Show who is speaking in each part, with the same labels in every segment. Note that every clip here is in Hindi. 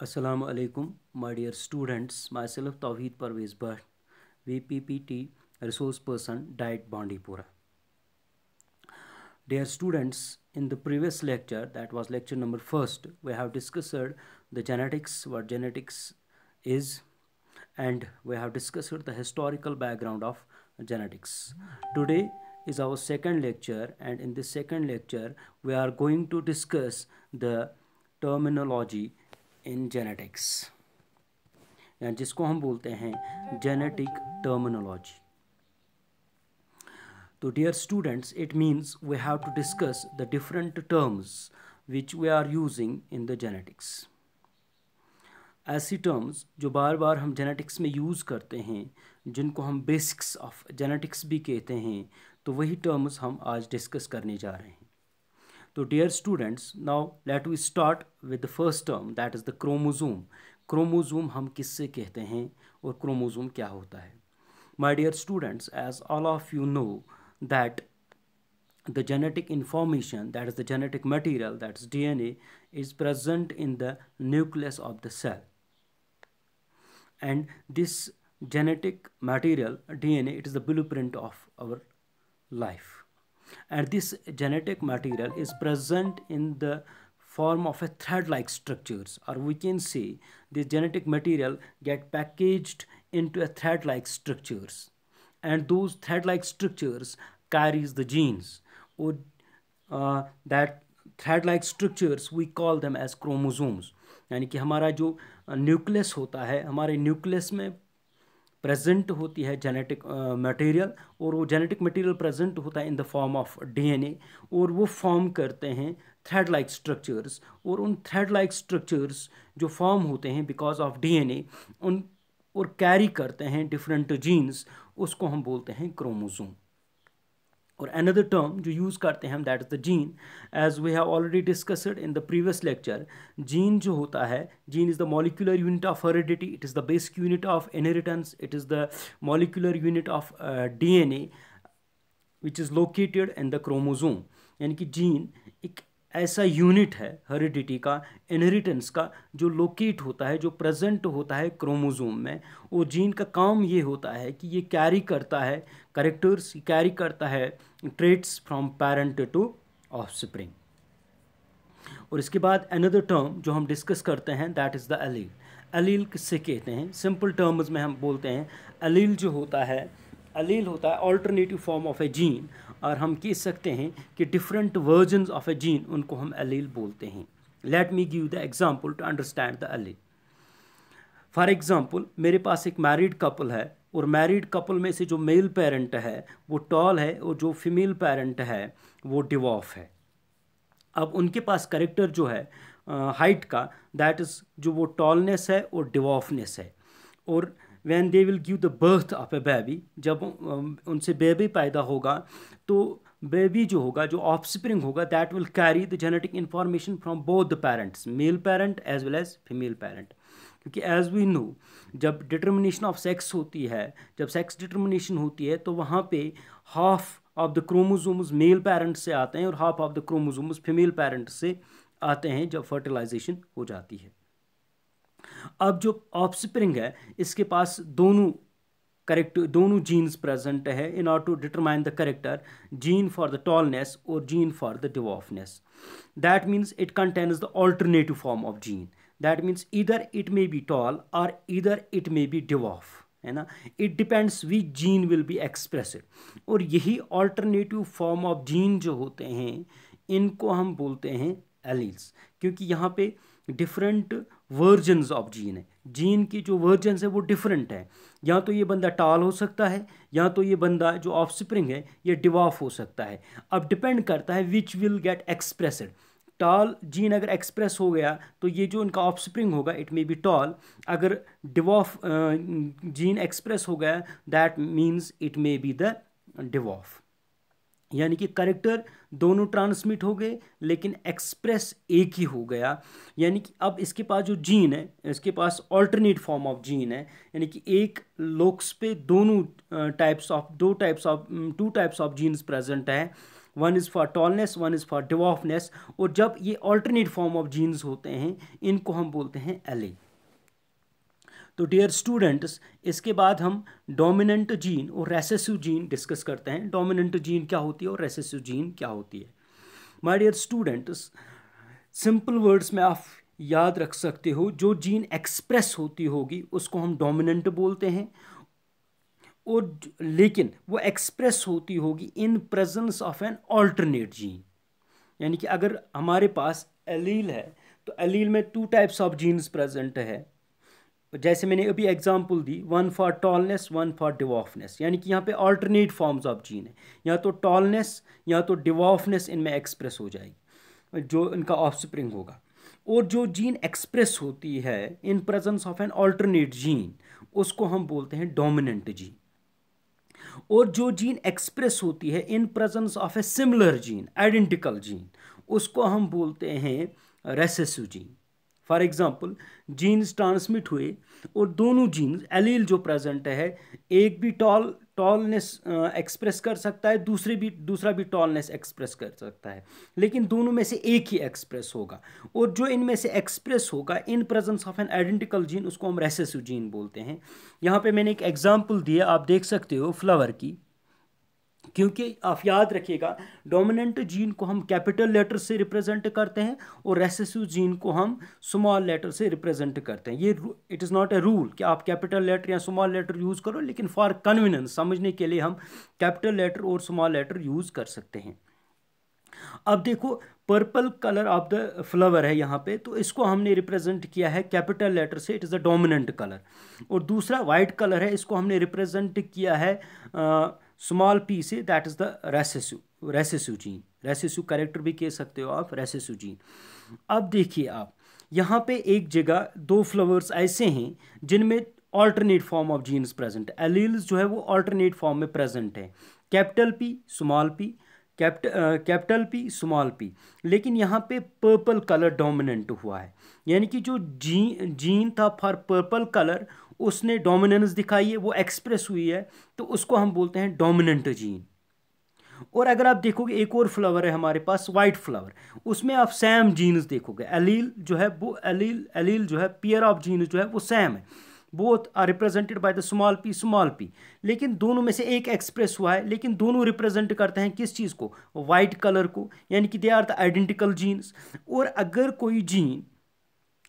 Speaker 1: Assalamu alaikum, my dear students. Myself Tawheed Parvez Bhatt, VPPT resource person, Diet Bandipura. Dear students, in the previous lecture, that was lecture number first, we have discussed the genetics, what genetics is, and we have discussed the historical background of genetics. Today is our second lecture, and in this second lecture, we are going to discuss the terminology in genetics या जिसको हम बोलते हैं जेनेटिक टर्मिनोलॉजी तो dear students it means we have to discuss the different terms which we are using in the genetics ऐसी टर्म्स जो बार बार हम जेनेटिक्स में यूज़ करते हैं जिनको हम बेसिक्स ऑफ जेनेटिक्स भी कहते हैं तो वही टर्म्स हम आज डिस्कस करने जा रहे हैं So dear students, now let we start with the first term that is the chromosome. Chromosome हम किससे कहते हैं और chromosome My dear students, as all of you know that the genetic information that is the genetic material that is DNA is present in the nucleus of the cell and this genetic material DNA it is the blueprint of our life and this genetic material is present in the form of a thread-like structures or we can say the genetic material get packaged into a thread-like structures and those thread-like structures carries the genes or uh, that thread-like structures we call them as chromosomes यानी कि हमारा जो न्यूक्लियस होता है हमारे न्यूक्लियस में प्रेजेंट होती है जेनेटिक मटेरियल और वो जेनेटिक मटेरियल प्रेजेंट होता है in the form of DNA और वो फॉर्म करते हैं थ्रेड लाइक स्ट्रक्चर्स और उन थ्रेड लाइक स्ट्रक्चर्स जो फॉर्म होते हैं बिकॉज ऑफ डीएनए उन और कैरी करते हैं डिफरेंट जीन्स उसको हम बोलते हैं क्रोमोजोम और अनदर टर्म जो यूज़ करते हैं हम that is the gene as we have already discussed in the previous lecture gene जो होता है gene is the molecular unit of heredity it is the basic unit of inheritance it is the molecular unit of D N A which is located in the chromosome यानी कि जीन एक ऐसा यूनिट है हेरिडिटी का इनहेरिटेंस का जो लोकेट होता है जो प्रेजेंट होता है क्रोमोजोम में वो जीन का काम ये होता है कि ये कैरी करता है करेक्टर्स कैरी करता है traits from parent to offspring और इसके बाद अनदर टर्म जो हम डिस्कस करते हैं that is the allele allele किससे कहते हैं सिंपल टर्म्स में हम बोलते हैं अलील जो होता है अलील होता है alternative form of a gene और हम कह सकते हैं कि different version of a gene उनको हम अलील बोलते हैं let me give the example to understand the allele for example मेरे पास एक मैरिड कपल है और मैरिड कपल में से जो मेल पेरेंट है वो टॉल है और जो फीमेल पेरेंट है वो डिवॉफ है अब उनके पास करेक्टर जो है हाइट uh, का दैट इज़ जो वो टॉलनेस है और डिवॉफनेस है और when they will give the birth of a baby जब उनसे बेबी पैदा होगा तो बेबी जो होगा जो ऑफ स्प्रिंग होगा that will carry the genetic information from both the parents male parent as well as female parent क्योंकि एज वी नो जब डिटर्मिनेशन ऑफ सेक्स होती है जब सेक्स डिटर्मिनेशन होती है तो वहाँ पे half of the chromosomes male parents से आते हैं और half of the chromosomes female parents से आते हैं जब फर्टिलाइजेशन हो जाती है अब जो ऑफस्प्रिंग है इसके पास दोनों करेक्ट दोनों जीन्स प्रेजेंट है in order to determine the character gene for the tallness और gene for the dwarfness that means it contains the alternative form of gene that means इधर इट मे बी टॉल और इधर इट मे बी डिवॉफ है ना it depends which gene will be express और यही ऑल्टरनेटिव फॉर्म ऑफ जीन जो होते हैं इनको हम बोलते हैं एलिल्स क्योंकि यहाँ पे डिफरेंट वर्जन्स ऑफ जीन है जीन की जो वर्जन्स है वो डिफरेंट है या तो ये बंदा टाल हो सकता है या तो ये बंदा जो ऑफ स्प्रिंग है ये डिवाफ हो सकता है अब डिपेंड करता है which will get expressed tall gene अगर एक्सप्रेस हो गया तो ये जो इनका ऑफस्प्रिंग होगा इट मे बी टॉल अगर डिवॉफ जीन एक्सप्रेस हो गया that means it may be the dwarf यानी कि करेक्टर दोनों ट्रांसमिट हो गए लेकिन एक्सप्रेस एक ही हो गया यानी कि अब इसके पास जो जीन है इसके पास ऑल्टरनेट फॉर्म ऑफ जीन है यानी कि एक लोक्स पे दोनों टाइप्स ऑफ दो types of two types of genes present हैं one is for tallness one is for dwarfness और जब ये ऑल्टरनेट फॉर्म ऑफ जीन्स होते हैं इनको हम बोलते हैं एले तो डियर स्टूडेंट्स इसके बाद हम डोमिनेंट जीन और रेसेसिव जीन डिस्कस करते हैं डोमिनेंट जीन क्या होती है और रेसेसिव जीन क्या होती है my dear students simple words में आप याद रख सकते हो जो जीन एक्सप्रेस होती होगी उसको हम डोमिनेंट बोलते हैं और लेकिन वो एक्सप्रेस होती होगी in presence of an alternate gene यानी कि अगर हमारे पास एलील है तो एलील में two types of genes present है जैसे मैंने अभी एग्जांपल दी one for tallness one for dwarfness यानी कि यहाँ पे अल्टरनेट फॉर्म्स ऑफ जीन है या तो टॉलनेस या तो डिवॉफनेस इनमें एक्सप्रेस हो जाएगी जो इनका ऑफस्प्रिंग होगा और जो जीन एक्सप्रेस होती है in presence of an alternate gene उसको हम बोलते हैं डोमिनेंट जीन और जो जीन एक्सप्रेस होती है in presence of a similar gene identical gene उसको हम बोलते हैं recessive gene for example genes transmit हुए और दोनों जीन्स एलील जो प्रेजेंट है एक भी टॉल टॉलनेस एक्सप्रेस कर सकता है दूसरे भी दूसरा भी टॉलनेस एक्सप्रेस कर सकता है लेकिन दोनों में से एक ही एक्सप्रेस होगा और जो इनमें से एक्सप्रेस होगा in presence of an identical gene उसको हम रेसेसिव जीन बोलते हैं यहाँ पे मैंने एक एग्जाम्पल दिया आप देख सकते हो फ्लावर की क्योंकि आप याद रखिएगा डोमिनेंट जीन को हम कैपिटल लेटर से रिप्रेजेंट करते हैं और रेसेसिव जीन को हम स्मॉल लेटर से रिप्रेजेंट करते हैं ये it is not a rule कि आप कैपिटल लेटर या स्मॉल लेटर यूज़ करो लेकिन फॉर कन्वीनियंस समझने के लिए हम कैपिटल लेटर और स्मॉल लेटर यूज़ कर सकते हैं अब देखो purple colour of the flower है यहाँ पे तो इसको हमने रिप्रेजेंट किया है कैपिटल लेटर से it is a dominant colour और दूसरा वाइट कलर है इसको हमने रिप्रेजेंट किया है आ, स्मॉल पी से that is the recessive recessive gene recessive character भी कह सकते हो आप रेसेसिव जीन अब देखिए आप यहाँ पे एक जगह दो फ्लावर्स ऐसे हैं जिनमें alternate form of genes present alleles जो है वो ऑल्टरनेट फॉर्म में प्रेजेंट है कैपिटल पी स्मॉल पी कैप्ट कैपिटल पी स्मॉल पी लेकिन यहाँ पे पर्पल कलर डोमिनेंट हुआ है यानी कि जो जी जीन था फॉर पर्पल कलर उसने डोमिनेंस दिखाई है वो एक्सप्रेस हुई है तो उसको हम बोलते हैं डोमिनेंट जीन और अगर आप देखोगे एक और फ्लावर है हमारे पास वाइट फ्लावर उसमें आप सैम जीन्स देखोगे एलील जो है वो एलील एलील जो है पेयर ऑफ जीन्स जो है वो सैम है both are represented by the small p small p लेकिन दोनों में से एक एक्सप्रेस हुआ है लेकिन दोनों रिप्रेजेंट करते हैं किस चीज़ को वाइट कलर को यानी कि they are the identical genes और अगर कोई जीन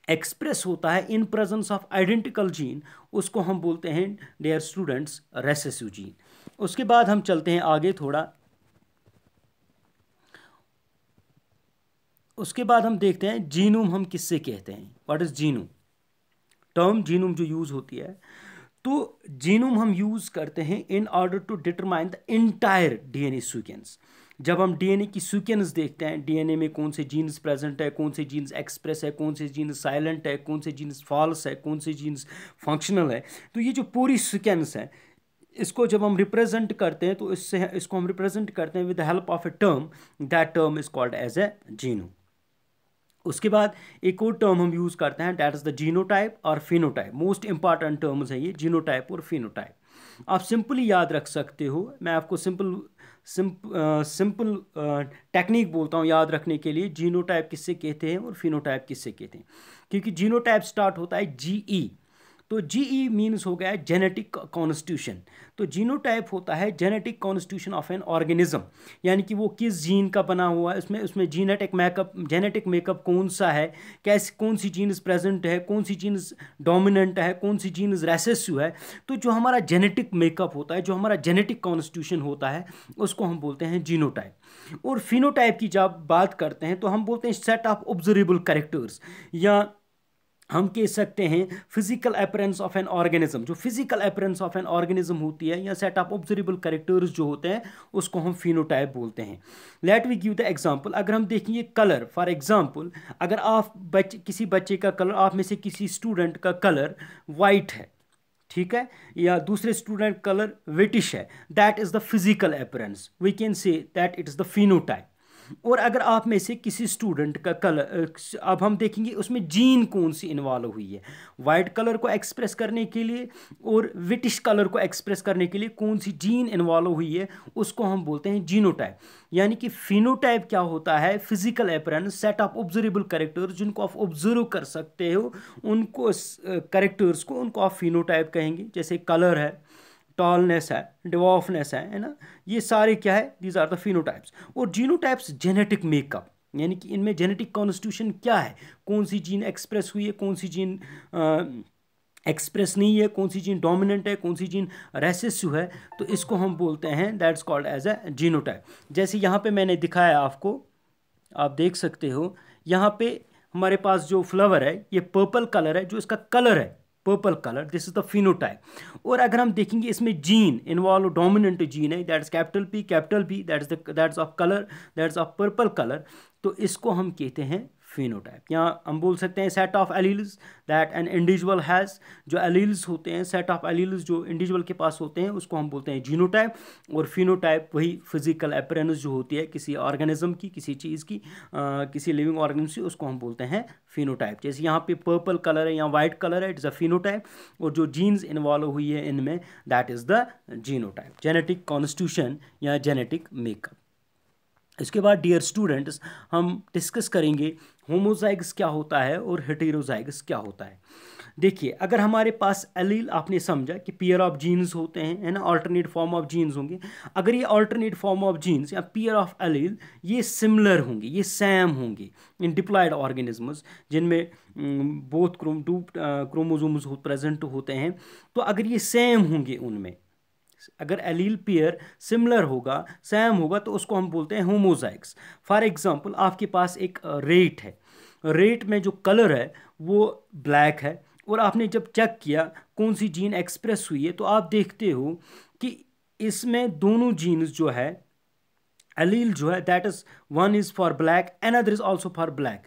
Speaker 1: एक्सप्रेस होता है in presence of identical gene उसको हम बोलते हैं डेयर स्टूडेंट्स रेसेसिव जीन उसके बाद हम चलते हैं आगे थोड़ा उसके बाद हम देखते हैं जीनूम हम किससे कहते हैं what is genome term genome जो यूज़ होती है तो जीनूम हम यूज़ करते हैं in order to determine the entire DNA sequence जब हम डीएनए की सीक्वेंस देखते हैं डीएनए में कौन से जीन्स प्रेजेंट है कौन से जीन्स एक्सप्रेस है कौन से जीन्स साइलेंट है कौन से जीन्स फॉल्स है कौन से जीन्स फंक्शनल है तो ये जो पूरी सीक्वेंस है इसको जब हम रिप्रेजेंट करते हैं तो इससे इसको हम रिप्रेजेंट करते हैं with the help of a term that term is called as a जीनो उसके बाद एक और टर्म हम यूज़ करते हैं डैट इज़ द जीनोटाइप और फिनोटाइप मोस्ट इंपॉर्टेंट टर्म्स हैं ये जीनोटाइप और फिनोटाइप आप सिंपली याद रख सकते हो मैं आपको simple simple technique uh, uh, बोलता हूँ याद रखने के लिए जीनोटाइप किससे कहते हैं और फिनोटाइप किससे कहते हैं क्योंकि जीनोटाइप स्टार्ट होता है जी ई e. तो जी ई मीन्स हो गया है जेनेटिक कॉन्स्टिट्यूशन तो जीनोटाइप होता है genetic constitution of an organism यानी कि वो किस जीन का बना हुआ है उसमें उसमें जीनेटिक मेकअप जेनेटिक मेकअप कौन सा है कैसे कौन सी जीन्स प्रेजेंट है कौन सी जीन्स डोमिनेंट है कौन सी जीन्स रेसेसिव है तो जो हमारा जेनेटिक मेकअप होता है जो हमारा जेनेटिक कॉन्स्टिट्यूशन होता है उसको हम बोलते हैं जीनोटाइप और फिनोटाइप की जब बात करते हैं तो हम बोलते हैं सेट ऑफ ऑब्जर्वेबल करेक्टर्स या हम कह सकते हैं physical appearance of an organism जो physical appearance of an organism होती है या सेट ऑफ ऑब्जर्वेबल करेक्टर्स जो होते हैं उसको हम फिनोटाइप बोलते हैं let we give the example अगर हम देखेंगे कलर फॉर एग्जांपल अगर आप बच्चे किसी बच्चे का कलर आप में से किसी स्टूडेंट का कलर वाइट है ठीक है या दूसरे स्टूडेंट कलर विटिश है that is the physical appearance we can say that it is the phenotype और अगर आप में से किसी स्टूडेंट का कलर अब हम देखेंगे उसमें जीन कौन सी इन्वॉल्व हुई है वाइट कलर को एक्सप्रेस करने के लिए और विटिश कलर को एक्सप्रेस करने के लिए कौन सी जीन इन्वॉल्व हुई है उसको हम बोलते हैं जीनोटाइप यानी कि फिनोटाइप क्या होता है physical appearance set of observable characters जिनको आप ऑब्जर्व कर सकते हो उनको करेक्टर्स को उनको आप फिनोटाइप कहेंगे जैसे कलर है टॉलनेस है डिवॉफनेस है है ना ये सारे क्या है दीज आर द फिनोटाइप्स और जीनोटाइप्स जेनेटिक मेकअप यानी कि इनमें जेनेटिक कॉन्स्टिट्यूशन क्या है कौन सी जीन एक्सप्रेस हुई है कौन सी जीन एक्सप्रेस नहीं है कौन सी जीन डोमिनेंट है कौन सी जीन रेसिस है तो इसको हम बोलते हैं दैट्स कॉल्ड एज जीनो जीनोटाइप जैसे यहाँ पे मैंने दिखाया आपको आप देख सकते हो यहाँ पे हमारे पास जो फ्लावर है ये पर्पल कलर है जो इसका कलर है purple colour this is the phenotype और अगर हम देखेंगे इसमें जीन इन्वॉल्व डोमिनेंट जीन है that is capital p capital b that is that is of colour that is of purple colour तो इसको हम कहते हैं फिनोटाइप या हम बोल सकते हैं set of alleles that an individual has जो एलील्स होते हैं सेट ऑफ एलील्स जो इंडिविजुअल के पास होते हैं उसको हम बोलते हैं जीनोटाइप और फिनोटाइप वही फिजिकल अपेरेंस जो होती है किसी ऑर्गेनिज्म की किसी चीज़ की आ, किसी लिविंग ऑर्गेनिज्म की उसको हम बोलते हैं फिनोटाइप जैसे यहाँ पे पर्पल कलर है या वाइट कलर है इट्स अ फिनोटाइप और जो जीन्स इन्वॉल्व हुई है इनमें that is the genotype genetic constitution या जेनेटिक मेकअप इसके बाद डियर स्टूडेंट्स हम डिस्कस करेंगे होमोजाइग्स क्या होता है और हेटेरोजाइग्स क्या होता है देखिए अगर हमारे पास एलील आपने समझा कि पेयर ऑफ जीन्स होते हैं है ना ऑल्टरनेट फॉर्म ऑफ जीन्स होंगे अगर ये ऑल्टरनेट फॉर्म ऑफ जीन्स या पेयर ऑफ एलील ये सिमिलर होंगे ये सेम होंगे इन डिप्लॉयड ऑर्गेनिजम्स जिनमें बोथ क्रोम टू क्रोमोजोम्स हो, प्रेजेंट होते हैं तो अगर ये सेम होंगे उनमें अगर एलील पेयर सिमिलर होगा सैम होगा तो उसको हम बोलते हैं होमोजाइक्स फॉर एग्जांपल आपके पास एक रेट है रेट में जो कलर है वो ब्लैक है और आपने जब चेक किया कौन सी जीन एक्सप्रेस हुई है तो आप देखते हो कि इसमें दोनों जीन्स जो है जो है that is one is for black and other is also for black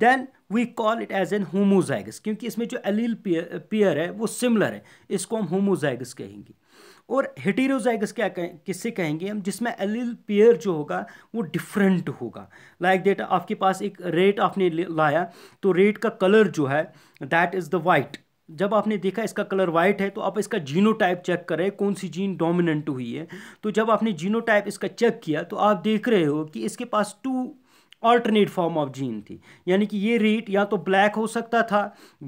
Speaker 1: then we call it as an homozygous क्योंकि इसमें जो एलील पेयर है वो सिमिलर है इसको हम होमोजाइगस कहेंगे और हेटीरोजाइगस क्या कहें किससे कहेंगे हम जिसमें एलिल पेयर जो होगा वो डिफरेंट होगा लाइक like देट आपके पास एक रेट आपने लाया तो रेट का कलर जो है दैट इज़ द वाइट जब आपने देखा इसका कलर वाइट है तो आप इसका जीनोटाइप चेक करें कौन सी जीन डोमिनेंट हुई है तो जब आपने जीनोटाइप इसका चेक किया तो आप देख रहे हो कि इसके पास two alternate form of gene थी यानी कि ये रेट या तो ब्लैक हो सकता था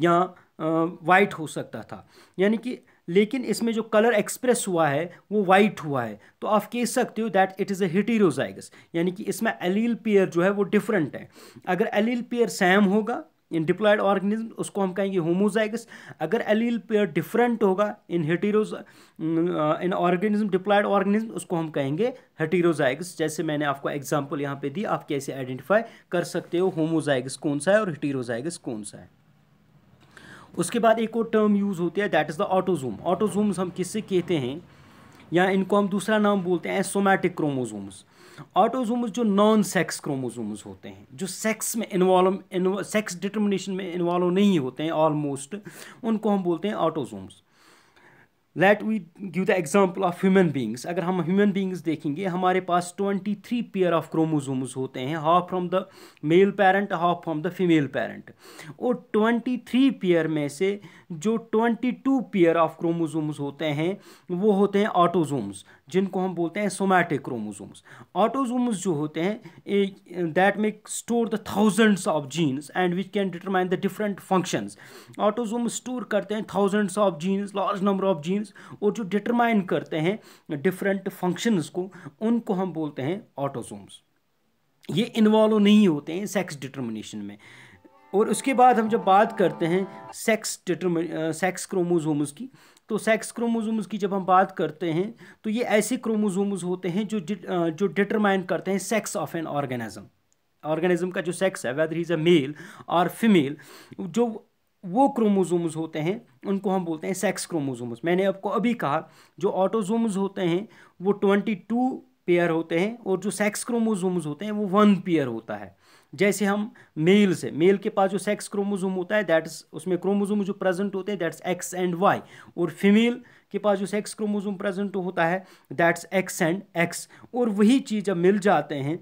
Speaker 1: या वाइट हो सकता था यानी कि लेकिन इसमें जो कलर एक्सप्रेस हुआ है वो वाइट हुआ है तो आप कह सकते हो that it is a heterozygous यानी कि इसमें एलील पेयर जो है वो डिफरेंट है अगर एलील पेयर सेम होगा इन डिप्लॉयड ऑर्गेनिज्म उसको हम कहेंगे होमोजाइगस अगर एलील पेयर डिफरेंट होगा इन हिटीरोज इन ऑर्गेनिज्म डिप्लॉयड ऑर्गेनिज्म उसको हम कहेंगे हटीरोजाइगस जैसे मैंने आपको एग्जाम्पल यहाँ पे दी आप कैसे आइडेंटिफाई कर सकते हो होमोजाइगस कौन सा है और हिटीरोजाइगस कौन सा है उसके बाद एक और टर्म यूज़ होती है that is the autosome autosomes हम किससे कहते हैं या इनको हम दूसरा नाम बोलते हैं सोमैटिक क्रोमोजोम्स ऑटोजोम्स जो नॉन सेक्स क्रोमोजोम्स होते हैं जो सेक्स में इन्वॉल्व सेक्स डिटर्मिनेशन में इन्वॉल्व नहीं होते हैं ऑलमोस्ट उनको हम बोलते हैं autosomes let we give the example of human beings अगर हम ह्यूमन बींग्स देखेंगे हमारे पास twenty three pair of chromosomes होते हैं half from the male parent half from the female parent और ट्वेंटी थ्री पेयर में से जो twenty two pair of chromosomes होते हैं वो होते हैं ऑटोजोम्स जिनको हम बोलते हैं सोमैटिक क्रोमोजोम्स ऑटोजोम्स जो होते हैं that make store the thousands of genes and which can determine the different functions autosome store करते हैं thousands of genes large number of genes और जो डिटरमाइन करते हैं डिफरेंट फंक्शंस को उनको हम बोलते हैं ऑटोजोम्स ये इन्वॉल्व नहीं होते हैं सेक्स डिटर्मिनेशन में और उसके बाद हम जब बात करते हैं सेक्स डिटर्म सेक्स क्रोमोजोम्स की तो सेक्स क्रोमोजोम्स की जब हम बात करते हैं तो ये ऐसे क्रोमोजोम्स होते हैं जो जो डिटरमाइन करते हैं sex of an organism organism का जो सेक्स है वेदर इज़ अ मेल और फीमेल जो वो क्रोमोजोम्स होते हैं उनको हम बोलते हैं सेक्स क्रोमोजोम्स मैंने आपको अभी कहा जो ऑटोजोम्स होते हैं वो ट्वेंटी टू पेयर होते हैं और जो सेक्स क्रोमोजोम्स होते हैं वो वन पेयर होता है जैसे हम मेल से मेल के पास जो सेक्स क्रोमोजोम होता है दैट्स उसमें क्रोमोजोम जो प्रेजेंट होते हैं दैट्स एक्स एंड वाई और फीमेल के पास जो सेक्स क्रोमोजोम प्रेजेंट होता है दैट्स एक्स एंड एक्स और वही चीज़ जब मिल जाते हैं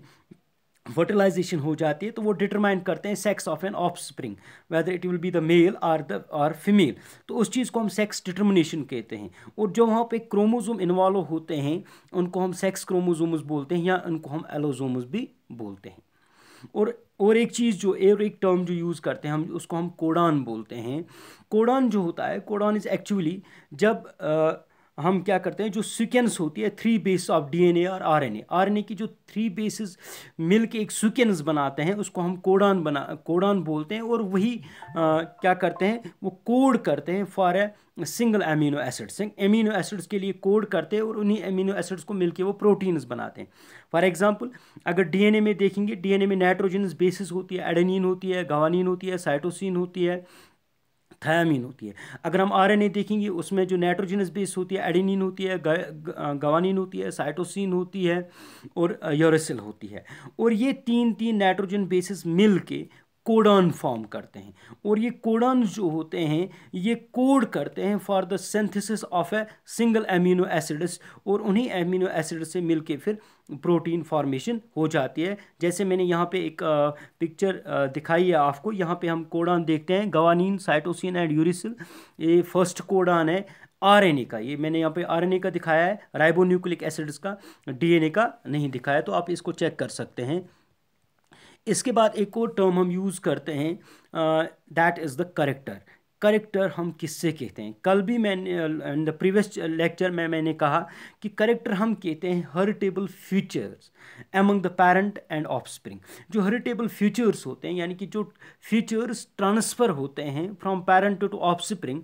Speaker 1: फर्टिलाइजेशन हो जाती है तो वो डिटरमाइन करते हैं sex of an offspring whether it will be the male or the or female तो उस चीज़ को हम सेक्स डिटर्मिनेशन कहते हैं और जो वहाँ पे क्रोमोजोम इन्वॉल्व होते हैं उनको हम सेक्स क्रोमोजोम्स बोलते हैं या उनको हम एलोजोम्स भी बोलते हैं और और एक चीज़ जो और एक टर्म जो यूज़ करते हैं हम उसको हम कोडान बोलते हैं कोडान जो होता है कोडान इज़ एक्चुअली जब आ, हम क्या करते हैं जो सिक्वेंस होती है थ्री बेस ऑफ डीएनए और आरएनए आरएनए की जो थ्री बेसिस मिल के एक सिक्वेंस बनाते हैं उसको हम कोडान बना कोडान बोलते हैं और वही आ, क्या करते हैं वो कोड करते हैं for a single amino acids amino acids के लिए कोड करते हैं और उन्हीं एमिनो एसिड्स को मिलके वो प्रोटीन्स बनाते हैं फॉर एग्ज़ाम्पल अगर डी में देखेंगे डी में नाइट्रोजनस बेसिस होती है एडेनिन होती है गवानीन होती है साइटोसिन होती है थायामीन होती है अगर हम ए देखेंगे उसमें जो नाइट्रोजनस बेस होती है एडिनिन होती है गवानिन होती है साइटोसिन होती है और यूरेसिल होती है और ये तीन तीन नाइट्रोजन बेसिस मिल के कोडॉन फॉर्म करते हैं और ये कोडन जो होते हैं ये कोड करते हैं for the synthesis of a single amino acids और उन्हीं एमिनो एसिड से मिलके फिर प्रोटीन फॉर्मेशन हो जाती है जैसे मैंने यहाँ पे एक पिक्चर दिखाई है आपको यहाँ पे हम कोडान देखते हैं गवानीन साइटोसिन एंड यूरिसिल ये फर्स्ट कोडान है आरएनए का ये मैंने यहाँ पे आरएनए का दिखाया है राइबोन्यूक्लिक एसिड्स का डीएनए का नहीं दिखाया तो आप इसको चेक कर सकते हैं इसके बाद एक और टर्म हम यूज़ करते हैं that is the character character हम किससे कहते हैं कल भी मैंने इन द प्रीवियस लेक्चर में मैंने कहा कि करेक्टर हम कहते हैं heritable features among the parent and offspring जो हरिटेबल फ्यूचर्स होते हैं यानी कि जो फ्यूचर्स ट्रांसफ़र होते हैं फ्रॉम पेरेंट टू ऑफस्प्रिंग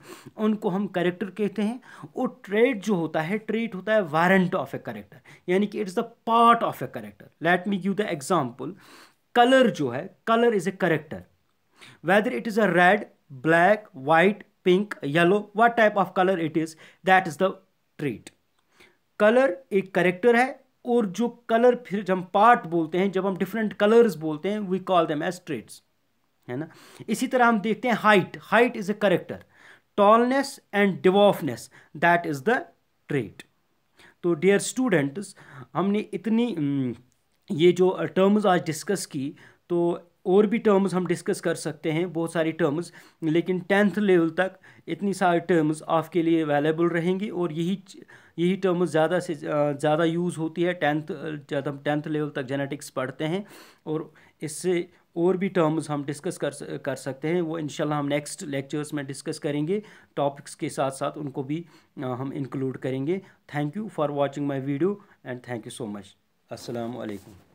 Speaker 1: उनको हम करेक्टर कहते हैं और ट्रेट जो होता है ट्रेट होता है वारंट ऑफ ए करेक्टर यानी कि it's the part of a character let me give the example colour जो है colour is a character whether it is a red black, white, pink, yellow, what type of color it is, that is the trait colour एक करेक्टर है और जो कलर फिर जब हम पार्ट बोलते हैं जब हम डिफरेंट कलर्स बोलते हैं we call them as traits है ना इसी तरह हम देखते हैं height height is a character tallness and dwarfness that is the trait तो डियर स्टूडेंट्स हमने इतनी हम्म, ये जो टर्म्स आज डिस्कस की तो और भी टर्म्स हम डिस्कस कर सकते हैं बहुत सारी टर्म्स लेकिन टेंथ लेवल तक इतनी सारी टर्म्स आपके लिए अवेलेबल रहेंगी और यही यही टर्म्स ज़्यादा से ज़्यादा यूज़ होती है टेंथ जब हम टेंथ लेवल तक जेनेटिक्स पढ़ते हैं और इससे और भी टर्म्स हम डिस्कस कर कर सकते हैं वो इंशाल्लाह हम नेक्स्ट लेक्चर्स में डिस्कस करेंगे टॉपिक्स के साथ साथ उनको भी हम इंक्लूड करेंगे thank you for watching my video and thank you so much असलकम